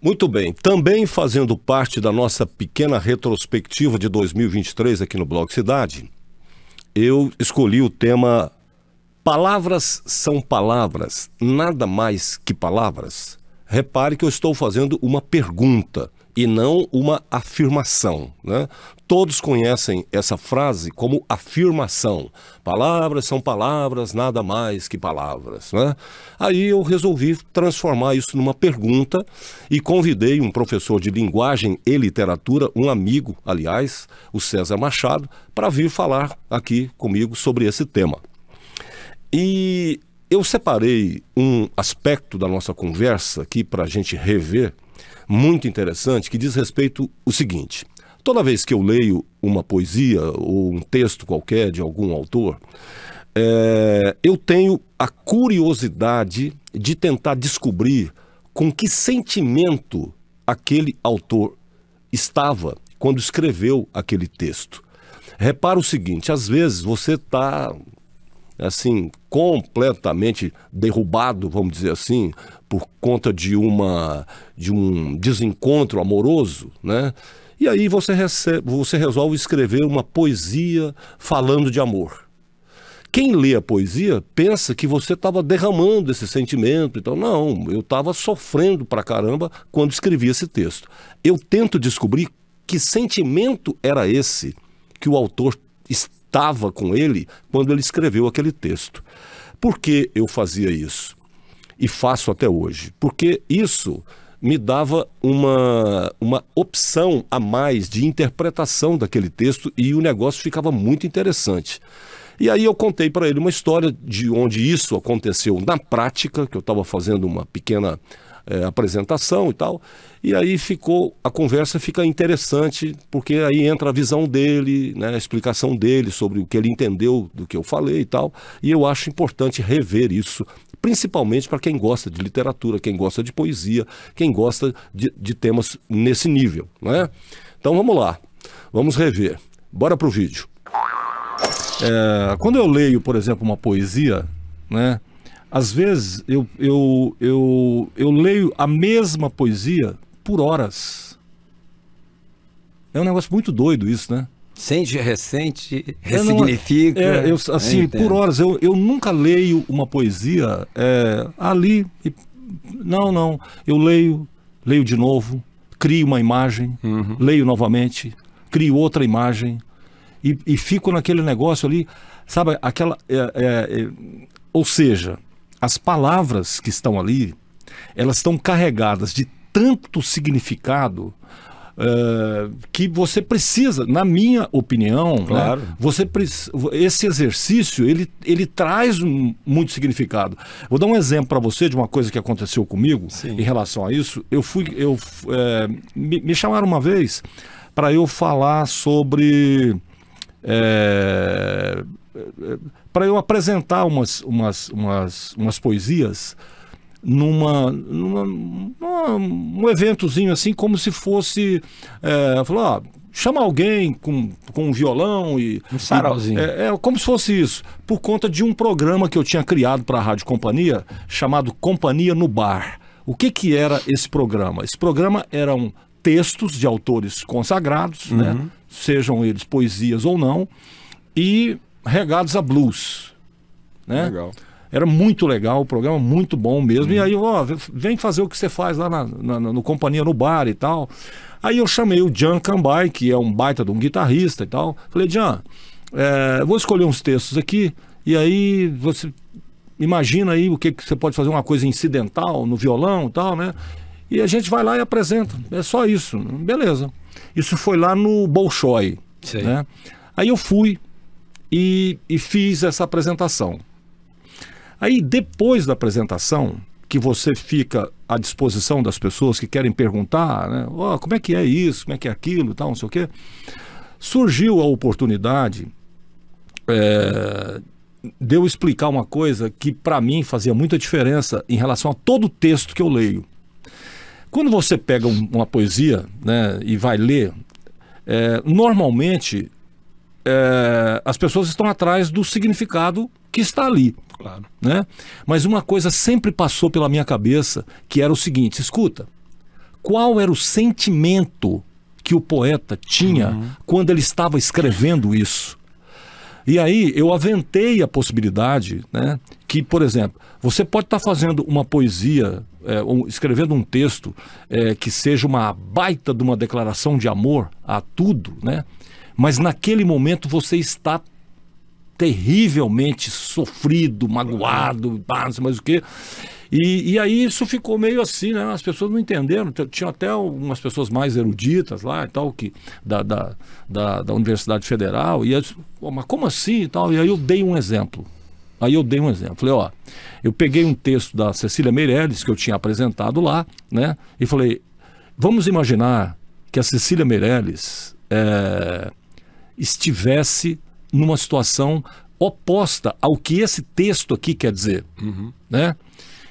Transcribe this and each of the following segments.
Muito bem. Também fazendo parte da nossa pequena retrospectiva de 2023 aqui no Blog Cidade, eu escolhi o tema Palavras são palavras, nada mais que palavras. Repare que eu estou fazendo uma pergunta e não uma afirmação. Né? Todos conhecem essa frase como afirmação. Palavras são palavras, nada mais que palavras. Né? Aí eu resolvi transformar isso numa pergunta e convidei um professor de linguagem e literatura, um amigo, aliás, o César Machado, para vir falar aqui comigo sobre esse tema. E eu separei um aspecto da nossa conversa aqui para a gente rever, muito interessante, que diz respeito o seguinte. Toda vez que eu leio uma poesia ou um texto qualquer de algum autor, é, eu tenho a curiosidade de tentar descobrir com que sentimento aquele autor estava quando escreveu aquele texto. Repara o seguinte: às vezes você está assim completamente derrubado, vamos dizer assim, por conta de uma de um desencontro amoroso, né? E aí você, recebe, você resolve escrever uma poesia falando de amor. Quem lê a poesia pensa que você estava derramando esse sentimento. Então, não, eu estava sofrendo pra caramba quando escrevi esse texto. Eu tento descobrir que sentimento era esse que o autor estava com ele quando ele escreveu aquele texto. Por que eu fazia isso? E faço até hoje. Porque isso me dava uma, uma opção a mais de interpretação daquele texto e o negócio ficava muito interessante. E aí eu contei para ele uma história de onde isso aconteceu na prática, que eu estava fazendo uma pequena é, apresentação e tal. E aí ficou a conversa fica interessante porque aí entra a visão dele, né, a explicação dele sobre o que ele entendeu do que eu falei e tal. E eu acho importante rever isso principalmente para quem gosta de literatura, quem gosta de poesia, quem gosta de, de temas nesse nível. Né? Então vamos lá, vamos rever. Bora para o vídeo. É, quando eu leio, por exemplo, uma poesia, né, às vezes eu, eu, eu, eu leio a mesma poesia por horas. É um negócio muito doido isso, né? sente, recente, ressignifica. Eu não, é, eu, assim, eu por horas, eu, eu nunca leio uma poesia é, ali. E, não, não. Eu leio, leio de novo, crio uma imagem, uhum. leio novamente, crio outra imagem e, e, fico naquele negócio ali, sabe? Aquela. É, é, é ou seja, as palavras que estão ali, elas estão carregadas de tanto significado ah, que você precisa, na minha opinião, né, claro. né, você esse exercício ele, ele traz um, muito significado. Vou dar um exemplo para você de uma coisa que aconteceu comigo Sim. em relação a isso. Eu fui, eu é, me, me, chamaram uma vez para eu falar sobre é, é para eu apresentar umas, umas, umas, umas poesias numa, numa, numa um eventozinho assim, como se fosse. É, falar, ah, chama alguém com, com um violão e. Um sarauzinho. E, é, é, como se fosse isso. Por conta de um programa que eu tinha criado para a Rádio Companhia, chamado Companhia no Bar. O que, que era esse programa? Esse programa eram textos de autores consagrados, né, uhum. né? sejam eles poesias ou não, e regados a blues. Né? Legal. Era muito legal, o programa muito bom mesmo. Uhum. E aí, ó, vem fazer o que você faz lá na, na, no companhia, no bar e tal. Aí eu chamei o Jan Cambai, que é um baita de um guitarrista e tal. Falei, Jan, é, vou escolher uns textos aqui, e aí você imagina aí o que, que você pode fazer, uma coisa incidental no violão e tal, né? E a gente vai lá e apresenta. É só isso. Beleza. Isso foi lá no Bolshoi. Né? Aí eu fui e, e fiz essa apresentação. Aí, depois da apresentação, que você fica à disposição das pessoas que querem perguntar, né? Oh, como é que é isso, como é que é aquilo, tal, não sei o quê. Surgiu a oportunidade é, de eu explicar uma coisa que para mim fazia muita diferença em relação a todo o texto que eu leio. Quando você pega um, uma poesia né, e vai ler, é, normalmente é, as pessoas estão atrás do significado que está ali. Claro. Né? Mas uma coisa sempre passou pela minha cabeça, que era o seguinte: escuta, qual era o sentimento que o poeta tinha uhum. quando ele estava escrevendo isso? E aí eu aventei a possibilidade né, que, por exemplo, você pode estar fazendo uma poesia, é, um, escrevendo um texto é, que seja uma baita de uma declaração de amor a tudo, né? mas naquele momento você está terrivelmente sofrido, magoado, mas o quê. E, e, aí isso ficou meio assim, né? As pessoas não entenderam. Tinha até umas pessoas mais eruditas lá e tal, que, da, da, da, da Universidade Federal. E eles, mas como assim e tal? E aí eu dei um exemplo. Aí eu dei um exemplo. Falei, ó, eu peguei um texto da Cecília Meirelles, que eu tinha apresentado lá, né? E falei, vamos imaginar que a Cecília Meirelles é, estivesse numa situação oposta ao que esse texto aqui quer dizer. Uhum. Né?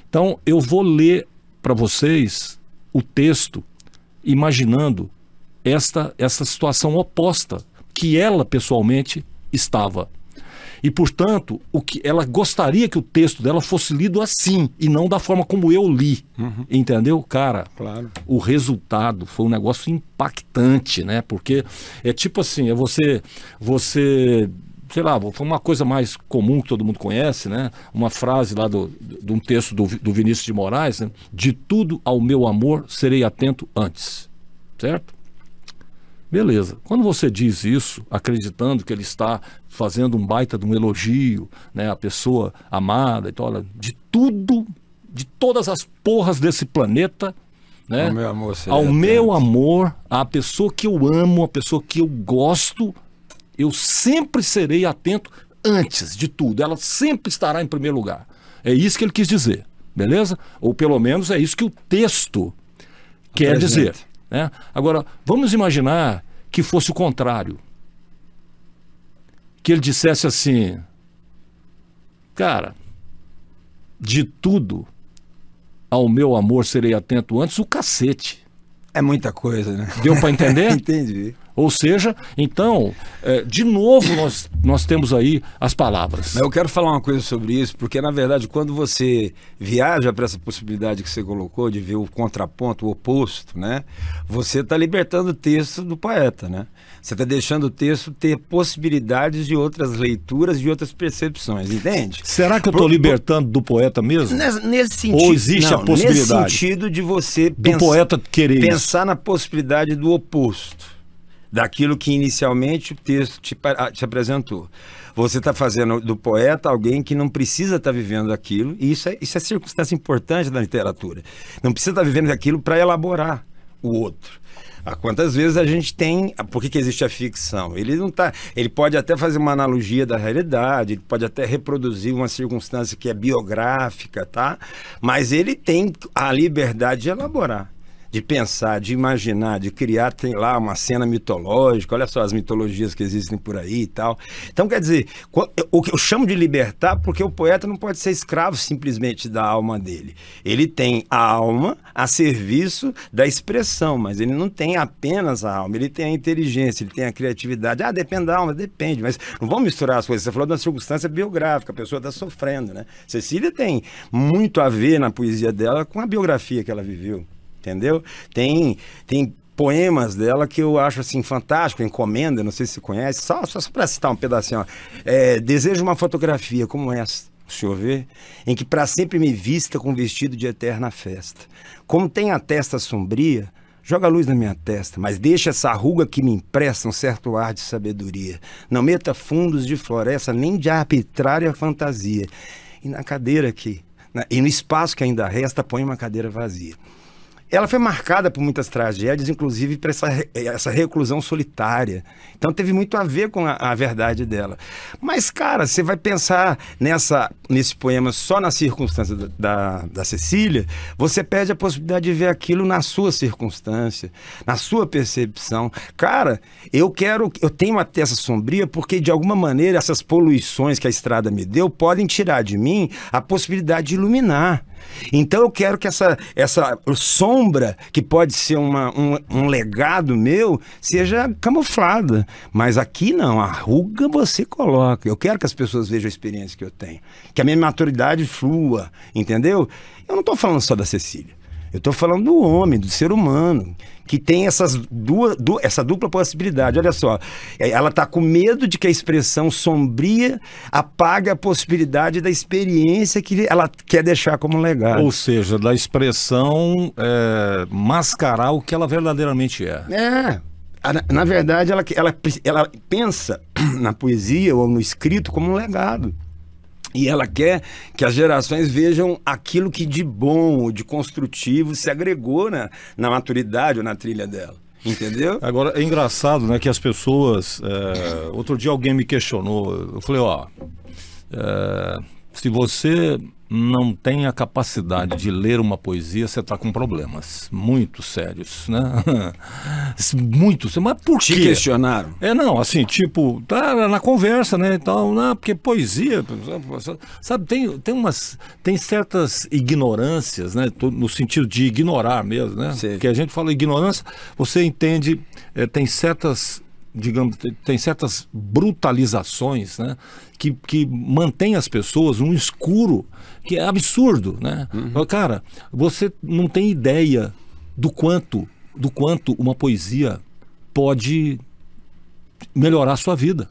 Então, eu vou ler para vocês o texto imaginando esta, essa situação oposta que ela pessoalmente estava. E, portanto, o que ela gostaria que o texto dela fosse lido assim e não da forma como eu li. Uhum. Entendeu? Cara, claro. o resultado foi um negócio impactante, né? Porque é tipo assim, é você você sei lá, foi uma coisa mais comum que todo mundo conhece, né? Uma frase lá do, de um texto do, do Vinícius de Moraes, né? De tudo ao meu amor serei atento antes, certo? Beleza. Quando você diz isso, acreditando que ele está fazendo um baita de um elogio, né, a pessoa amada, então, olha, de tudo, de todas as porras desse planeta, né? Ao meu amor, ao é meu amor, à pessoa que eu amo, a pessoa que eu gosto, eu sempre serei atento antes de tudo. Ela sempre estará em primeiro lugar. É isso que ele quis dizer, beleza? Ou pelo menos é isso que o texto quer dizer. Né? Agora, vamos imaginar que fosse o contrário. Que ele dissesse assim: Cara, de tudo ao meu amor serei atento antes, o cacete. É muita coisa, né? Deu para entender? Entendi. Ou seja, então, é, de novo nós, nós temos aí as palavras. Eu quero falar uma coisa sobre isso, porque na verdade quando você viaja para essa possibilidade que você colocou de ver o contraponto, o oposto, né? Você está libertando o texto do poeta, né? Você está deixando o texto ter possibilidades de outras leituras, de outras percepções, entende? Será que eu estou libertando do poeta mesmo? Nesse, nesse sentido. Ou existe não, a possibilidade? Nesse sentido de você do poeta querer pensar na possibilidade do oposto daquilo que inicialmente o texto te, te apresentou. Você está fazendo do poeta alguém que não precisa estar tá vivendo aquilo, e isso é, isso é circunstância importante da literatura. Não precisa estar tá vivendo aquilo para elaborar o outro. Há quantas vezes a gente tem. Ah, por que, que existe a ficção? Ele não tá. Ele pode até fazer uma analogia da realidade, ele pode até reproduzir uma circunstância que é biográfica, tá? Mas ele tem a liberdade de elaborar de pensar, de imaginar, de criar, tem lá uma cena mitológica, olha só as mitologias que existem por aí e tal. Então, quer dizer, o que eu chamo de libertar, porque o poeta não pode ser escravo simplesmente da alma dele. Ele tem a alma a serviço da expressão, mas ele não tem apenas a alma, ele tem a inteligência, ele tem a criatividade. Ah, depende da alma, depende, mas não vamos misturar as coisas. Você falou de uma circunstância biográfica, a pessoa está sofrendo, né? Cecília tem muito a ver na poesia dela com a biografia que ela viveu entendeu? Tem, tem poemas dela que eu acho assim fantástico, encomenda, não sei se você conhece, só, só, só para citar um pedacinho. É, desejo uma fotografia como essa o senhor vê, em que para sempre me vista com vestido de eterna festa. Como tem a testa sombria, joga luz na minha testa, mas deixa essa ruga que me empresta um certo ar de sabedoria. Não meta fundos de floresta, nem de arbitrária fantasia. E na cadeira aqui, na, e no espaço que ainda resta, põe uma cadeira vazia. Ela foi marcada por muitas tragédias, inclusive por essa, eh, essa reclusão solitária. Então teve muito a ver com a, a verdade dela. Mas, cara, você vai pensar nessa, nesse poema só na circunstância da, da, da Cecília, você perde a possibilidade de ver aquilo na sua circunstância, na sua percepção. Cara, eu quero, eu tenho uma testa sombria porque, de alguma maneira, essas poluições que a estrada me deu podem tirar de mim a possibilidade de iluminar. Então eu quero que essa, essa sombra, que pode ser uma, um, um legado meu, seja camuflada. Mas aqui não, a ruga você coloca. Eu quero que as pessoas vejam a experiência que eu tenho. Que a minha maturidade flua, entendeu? Eu não estou falando só da Cecília. Eu estou falando do homem, do ser humano, que tem essas duas, du, essa dupla possibilidade. Olha só, é, ela está com medo de que a expressão sombria apague a possibilidade da experiência que ela quer deixar como legado. Ou seja, da expressão é, mascarar o que ela verdadeiramente é. É. Na, verdade, ela, ela, ela pensa na poesia ou no escrito como um legado. E ela quer que as gerações vejam aquilo que de bom, de construtivo se agregou na, na maturidade ou na trilha dela. Entendeu? Agora, é engraçado, né, que as pessoas... É... Outro dia alguém me questionou, eu falei, ó... É... Se você não tem a capacidade de ler uma poesia, você está com problemas muito sérios, né? muito Mas por Te quê? questionaram? É, não, assim, tipo, tá na conversa, né? Então, não, né, porque poesia, sabe, tem, tem umas, tem certas ignorâncias, né? No sentido de ignorar mesmo, né? Sim. Porque a gente fala ignorância, você entende, é, tem certas digamos, tem certas brutalizações, né? Que, que mantém as pessoas num escuro que é absurdo, né? Uhum. Cara, você não tem ideia do quanto, do quanto uma poesia pode melhorar a sua vida.